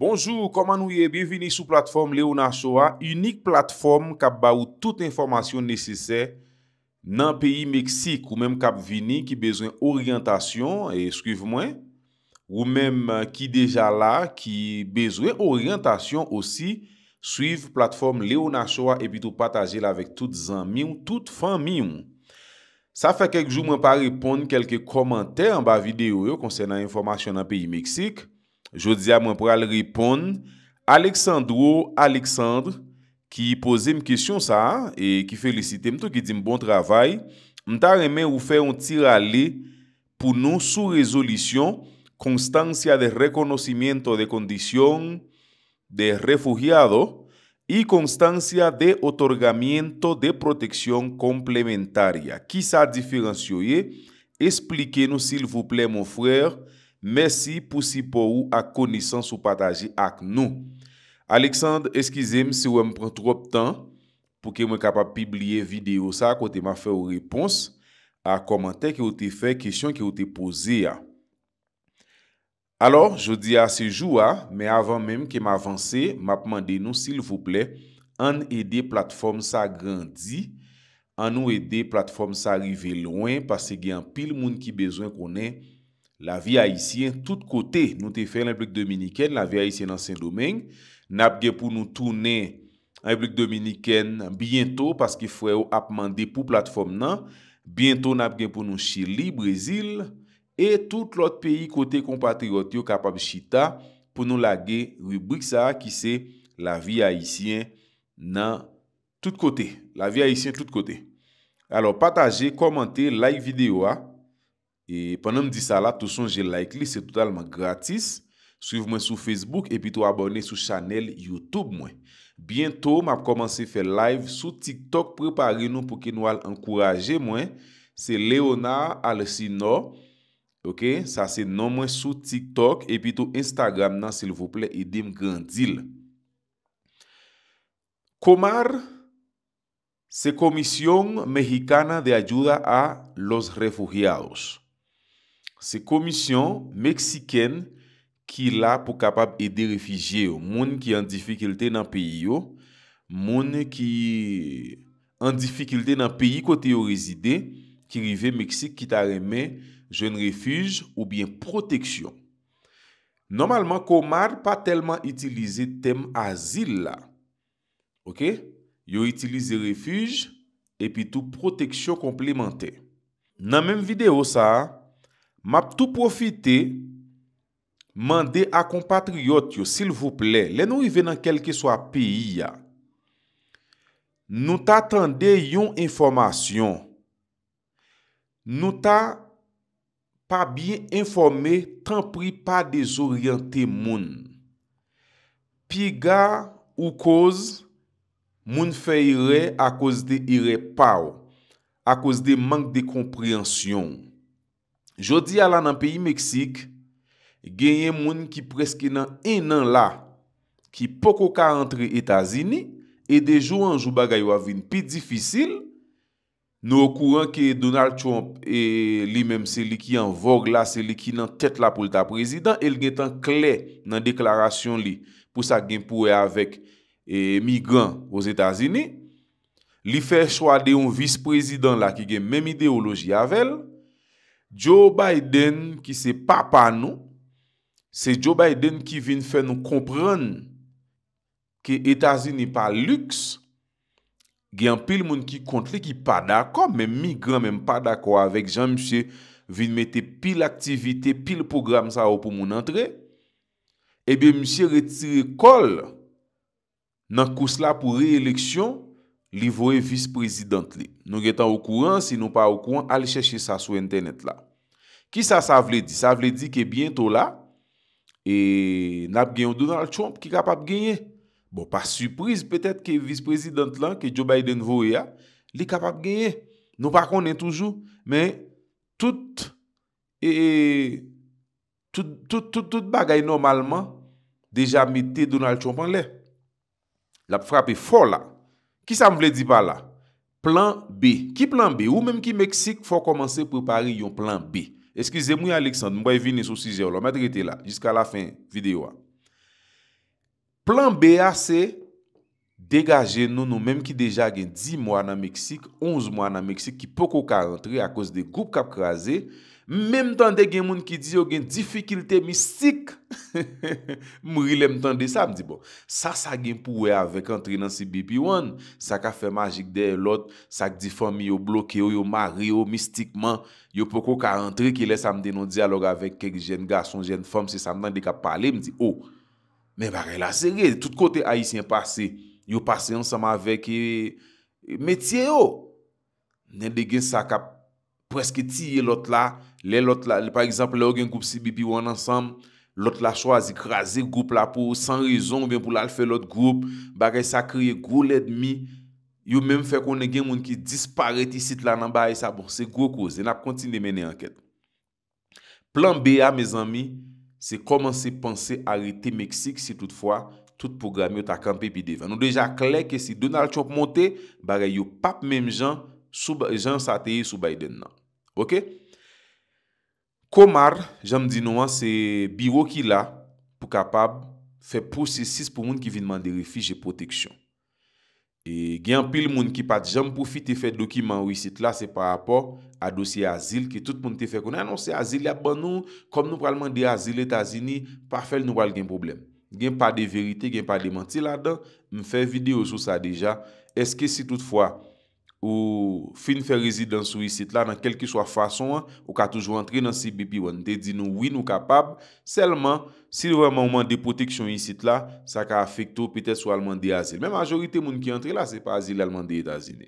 Bonjour, comment nous y est bienvenue sous plateforme Léonachoa, unique plateforme kap ba ou tout information nécessaire nan pays Mexique ou même kap vini qui besoin orientation et suivre moi, ou même qui déjà là qui besoin orientation aussi, suivre plateforme Léonachoa et puis de partager avec toutes amiens, toutes famines. Ça fait quelques jours que je ne vais pas répondre à quelques commentaires en bas de la vidéo concernant l'information dans le pays Mexique. Je di a mwen pral ripon Aleksandro Aleksandre Ki pose m kesyon sa E ki felicite m tou ki di m bon travay M ta reme ou fe yon tirale Pou nou sou rezolisyon Konstansya de rekonosimiento de kondisyon De refugiyado Y konstansya de otorgamiento de proteksyon komplementarya Ki sa diferansyoye Esplike nou sil vouple m ou frèr Mersi pou si pou ou ak konisans ou pataji ak nou. Aleksandre eskize mse ou em pran trop tan pou ke mwen kapap pibliye video sa kote ma fe ou repons a komante ki ou te fe kishan ki ou te pose ya. Alors, je di a sejou a, me avan mem ke ma avanse, ma pman de nou sil vouple, an ede platform sa grandi, an ou ede platform sa rive loin, pase gen pil moun ki bezwen konen, La vie Haitien tout kote nou te fè l'implik Dominiken, la vie Haitien nan Saint-Domingue. Nap gen pou nou toune implik Dominiken bientou paske fwe ou ap mande pou platform nan. Bientou nap gen pou nou Chile, Brazil et tout l'ot peyi kote kompatriot yo kapab Chita pou nou lage rubrik sa ki se la vie Haitien nan tout kote. La vie Haitien tout kote. Alors pataje, komante, like videyo a. E Pendan m di sa la, tou son j like li, se totalman gratis. Suiv mwen sou Facebook epi tou abone sou chanel Youtube mwen. Biento m ap komanse fe live sou TikTok, prepari nou pou ki nou al ankouraje mwen. Se Leonard Alcino, ok, sa se nom mwen sou TikTok epi tou Instagram nan sel vople edem grandil. Komar se komisyon mexikana de ajura a los refugiaros. Se komisyon Meksiken ki la pou kapab ede refijye yo Moun ki an difikilte nan peyi yo Moun ki an difikilte nan peyi kote yo rezide Ki rive Meksik ki ta reme jen refij ou bien proteksyon Normalman komar pa telman itilize tem azil la Yo itilize refij epi tou proteksyon komplementè Nan menm video sa a Map tou profite, mande a kompatriot yo, sil vouple, lè nou ive nan kelke swa peyi ya. Nou ta tende yon informasyon. Nou ta pa biye informe tan pri pa de zoryante moun. Pi ga ou koz moun fey re a koz de ire pa ou, a koz de mank de kompreansyon. Jodi ala nan peyi Meksik, genye moun ki preske nan enan la ki poko ka antre Etazini e dejou anjou bagay wavine pi difisil. Nou akouran ki Donald Trump e li menm se li ki an vogue la, se li ki nan tet la pou lta prezident el gen tan kle nan deklarasyon li pou sa gen pou e avek e migran waz Etazini. Li fe chwa de yon vis prezident la ki gen menm ideoloji avel. Joe Biden ki se pa pa nou, se Joe Biden ki vin fè nou komprèn ki Etasini pa lüks, gen pil moun ki kontle ki pa dako, men migran men pa dako avèk Jean-Michel vin mette pil aktivite, pil program sa ou pou moun antre, ebe Michel retire kol nan kous la pou re-eleksyon, li vowe vice-president li. Nou getan ou kouran, si nou pa ou kouran, al chèche sa sou internet la. Ki sa sa vle di? Sa vle di ki bientou la, e nap genyo Donald Trump ki kapap genye. Bon, pa sürpriz, petèt ki vice-president lan, ki Joe Biden vowe ya, li kapap genye. Nou pa konen toujou, men tout e, e, bagay normalman deja mette Donald Trump an le. Lap frape fol la, Ki sa m vle di ba la? Plan B. Ki plan B? Ou menm ki Meksik fò komanse prepari yon plan B? Eskize mwen Alexandre, mwen vini sou sije wlo. Mwen drete la, jiska la fin videyo a. Plan B a se... Dega jen nou nou menm ki deja gen 10 mwa nan Meksik, 11 mwa nan Meksik ki poko ka rentre a kos de koup kap krasi. Menm tande gen moun ki di yo gen difikilte mistik. Mwile mtande sa mdi bo. Sa sa gen pou we avek rentre nan si BP1. Sa ka fe magik de elot. Sa di fomi yo bloke yo, yo mari yo mistikman. Yo poko ka rentre ki le samde nou di alog avek kek jen gason, jen fom se samdan de kap pale mdi. O, oh, menm a relase re, tout kote a yisye yon pasey. yo pase yonsama avek e... Metye yo! Nen de gen sa ka preske tiye lot la, le lot la, par exemple, le ou gen goup si Bibi Wan ansam, lot la chwa zik raze goup la pou, san rezon ou ven pou lal fe lot goup, bagay sa kriye goul edmi, yo menm fe kon ne gen moun ki dispari ti sit la nan baye sa, bon, se gou kou, ze nap kontine mene anket. Plan B a, me zanmi, se komanse panse arete Meksik si toutfwa... Tout programe ou ta kampe pi devan. Nou deja klek e si Donald Trump monte, bagay yo pap menm jan, jan sa teye sou Biden nan. Ok? Komar, jan m di nou an, se biro ki la pou kapab fe prosesis pou moun ki vinman de refije proteksyon. E gyan pil moun ki pat jan pou fit te fe dokiman wisit la, se par rapport a dosye azil ki tout moun te fe konan anonsi azil ya ban nou, kom nou pralman de azil et azini, pa fel nou wal gen probleme. gen pa de verite, gen pa de manti la do m fè video sou sa deja eske si toutfwa ou fin fè rezidansou yisit la nan kel ki sou a fason an ou ka toujou antre nan CBP1 te di nou win ou kapab selman si vèman ouman de proteksyon yisit la sa ka afektou pite sou alman de azil men majorite moun ki antre la se pa azil alman de yit azil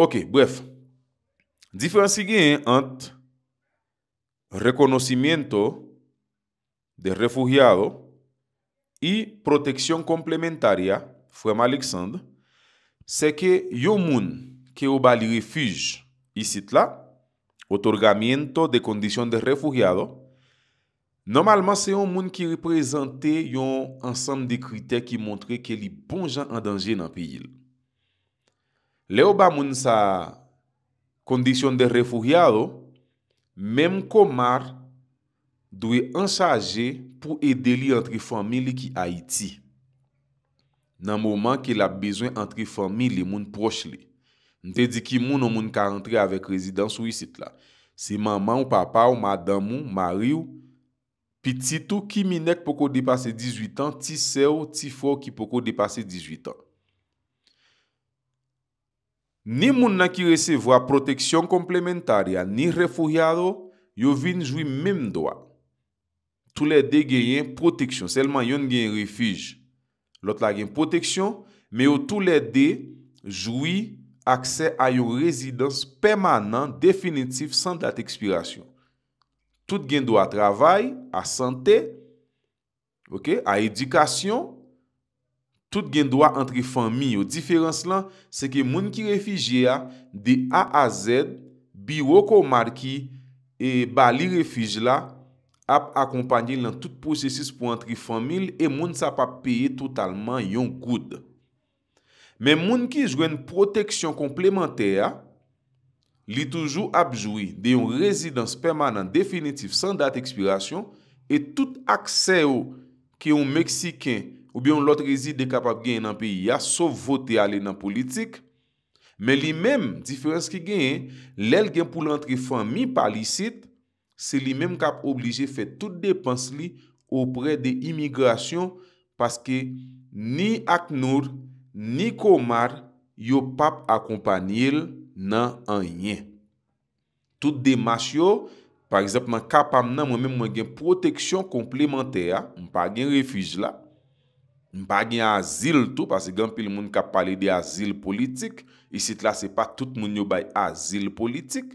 ok bref difensi gen ant rekonosimiento de refugia o Y proteksyon komplementary ya... Frèm Alexandre... Se ke yon moun... Ke yon bali refuj... Y sit la... Otorgamiento de kondisyon de refugyado... Normalman se yon moun ki reprezenté... Yon ansanm di kritek... Ki montre ke li bon jan an danje nan piyil... Le ou ba moun sa... Kondisyon de refugyado... Mem komar... Dwi ansaje... pou ede li antre famil li ki Haiti. Nan mouman ki la bezwen antre famil li moun proche li. Nte di ki moun ou moun ka antre avèk rezidans souisit la. Si maman ou papa ou madan moun, mari ou, pi titou ki minek poko depase 18 an, ti seo, ti fo ki poko depase 18 an. Ni moun nan ki resevwa proteksyon komplementaryan, ni refouyado, yo vinjwi mèm doa. tout le de genyen proteksyon, selman yon genyen refij, lot la genyen proteksyon, me yo tout le de, joui akse a yon rezidans permanent, definitif, san dat ekspirasyon. Tout genyen do a travay, a sante, a edikasyon, tout genyen do a antre fami, yo diferans lan, se ke moun ki refijye a, di a a zed, bi woko marki, e ba li refij la, ap akompanyen lan tout prosesis pou antrifamil e moun sa pa peye totalman yon koud. Men moun ki jwen proteksyon komplementera, li toujou apjoui de yon rezidans permanant definitif san dat ekspirasyon e tout akseyo ki yon Meksiken ou biyon lot rezid de kapap gen nan peyi ya sov vote ale nan politik. Men li men, diferans ki gen, lel gen pou lantrifamil palisit Se li menm kap oblije fe tout depans li opre de imigrasyon paske ni aknour, ni komar yo pap akompanyel nan anyen. Tout demasyon, par exemple, kap am nan mwen menm mwen gen proteksyon komplementer ya, mwen pa gen refij la, mwen pa gen azil tou, paske gen pil moun kap pale de azil politik, e sit la se pa tout moun yo bay azil politik,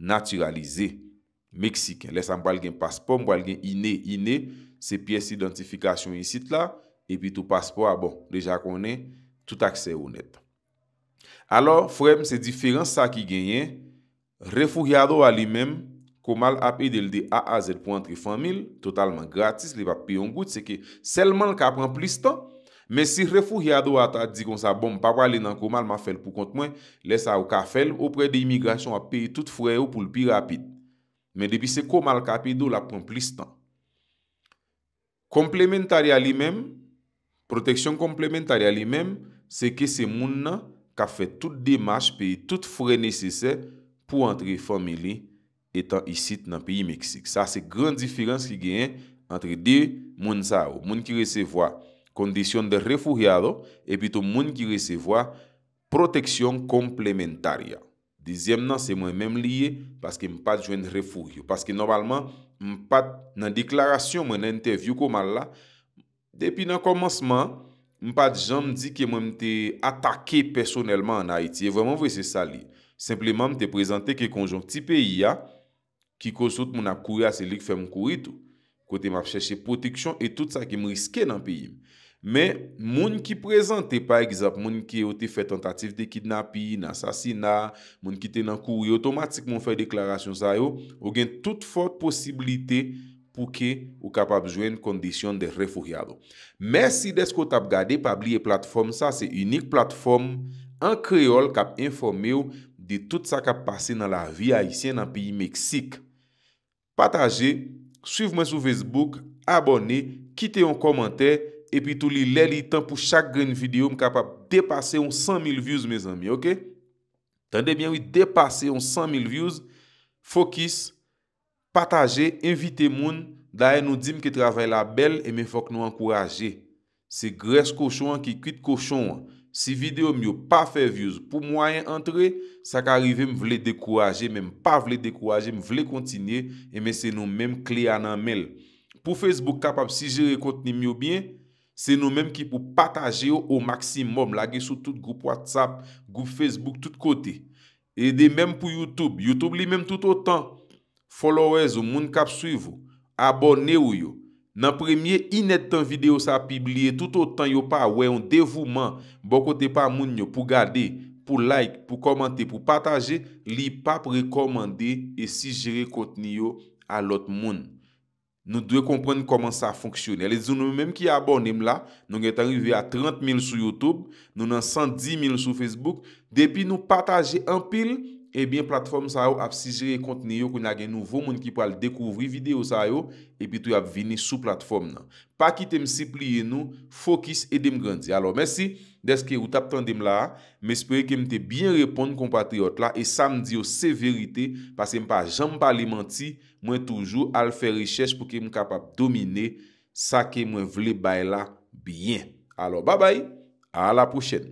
Naturalize, meksiken, lesan mbal gen paspo, mbal gen ine, ine, se piyes identifikasyon yisit la, epi tou paspo, a bon, deja konen, tout akse ou net. Alo, frem se diferans sa ki genyen, refouriado wali men, komal api del de AAZ pou antre famil, totalman gratis, li pa piyon gout, se ke selman l ka pran plisto, Men si refou yado atat di kon sa, bon, pa wale nan komal ma fel pou kont mwen, le sa ou ka fel, ou pre de imigrasyon a peyi tout fre ou pou l'pi rapit. Men depi se komal ka peyi do la pon plis tan. Komplementaryali men, proteksyon komplementaryali men, se ke se moun nan ka fe tout demache peyi tout fre nesesè pou antre formili etan isit nan peyi Meksik. Sa se gran difirans ki gen antre de moun sa ou, moun ki resevoa Kondisyon de refugia do, epi tou moun ki resevoa proteksyon komplementarya. Dezyem nan, se mwen menm liye, paske mwen pat jwen refugio. Paske normalman, mwen pat nan deklarasyon mwen enteviw kouman la, depi nan komanseman, mwen pat janm di ke mwen mte atake personelman an Haiti. E vèman vwese sa li. Sempleman mte prezante ke konjon ti peyi ya, ki konsout moun ap kouyase lik fèm kouyitou. Kote m ap chèche proteksyon e tout sa ki m riske nan piyi. Men, moun ki prezante pa egzap, moun ki ou te fè tentatif de kidnapi, nan sasina, moun ki te nan kou, yotomatik moun fè deklarasyon sa yo, ou gen tout fote posibilite pou ke ou kapap jwen kondisyon de refou yado. Mersi desko tap gade pa bliye platform sa, se unik platform an kreol kap informe ou de tout sa kap pase nan la viye Haitien nan piyi Meksik. Patajé Suiv mwen sou Facebook, abone, kite yon komante, epi tou li lè li tan pou chak gren videyo m kapap depase yon 100.000 views, mè zanmi, ok? Tande bè yon depase yon 100.000 views, fokis, pataje, invite moun, daye nou di m ki travè la bel, e mè fok nou ankouraje. Se gres kouchon an ki kuit kouchon an. Si videom yo pa fevyouz pou mwayen entre, sa ka rive m vle dekouraje, m m pa vle dekouraje, m vle kontinye, e men se nou men kli ananmel. Pou Facebook kapap si jere kontinye m yo bin, se nou men ki pou pataje yo o maksimum, lage sou tout goup WhatsApp, goup Facebook tout kote. E de men pou Youtube, Youtube li men tout otan, followers ou moun kap suyvo, abone ou yo. Nan premye, inet tan videyo sa pibliye, tout otan yo pa weyon devouman, bokote pa moun yo pou gade, pou like, pou komante, pou pataje, li pa prekomande e sijere konten yo alot moun. Nou dwe komprende koman sa fonksyone. Elè zoun nou menm ki abonem la, nou gen tan rive a 30 mil sou Youtube, nou nan 110 mil sou Facebook, depi nou pataje an pil... Ebyen, platform sa yo ap si jere kontene yo kon nage nouvo moun ki po al dekouvri video sa yo epi tou ap vini sou platform nan. Pakite msi pliye nou, fokis edem grandzi. Alo, mersi, deske ou tap tondem la. Mespere ke mte byen repon kompatriot la e sa m diyo se verite pase m pa jamba li manti mwen toujou al fe rechèche pou ke m kapap domine sa ke mwen vle bay la byen. Alo, babay, ala pou chen.